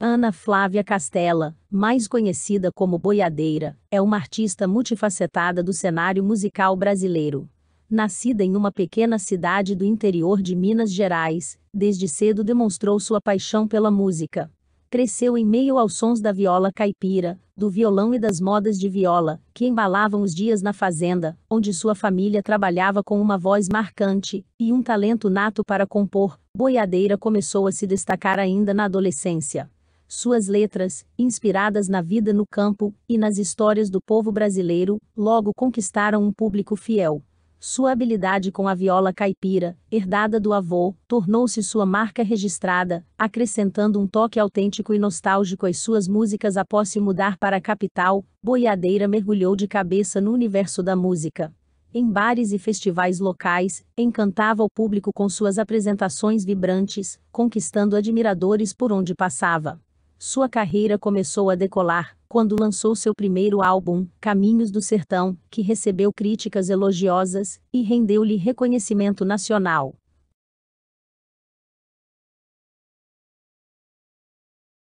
Ana Flávia Castella, mais conhecida como Boiadeira, é uma artista multifacetada do cenário musical brasileiro. Nascida em uma pequena cidade do interior de Minas Gerais, desde cedo demonstrou sua paixão pela música. Cresceu em meio aos sons da viola caipira, do violão e das modas de viola, que embalavam os dias na fazenda, onde sua família trabalhava com uma voz marcante e um talento nato para compor. Boiadeira começou a se destacar ainda na adolescência suas letras, inspiradas na vida no campo e nas histórias do povo brasileiro, logo conquistaram um público fiel. Sua habilidade com a viola caipira, herdada do avô, tornou-se sua marca registrada, acrescentando um toque autêntico e nostálgico às suas músicas após se mudar para a capital, Boiadeira mergulhou de cabeça no universo da música em bares e festivais locais, encantava o público com suas apresentações vibrantes, conquistando admiradores por onde passava. Sua carreira começou a decolar quando lançou seu primeiro álbum, Caminhos do Sertão, que recebeu críticas elogiosas e rendeu-lhe reconhecimento nacional.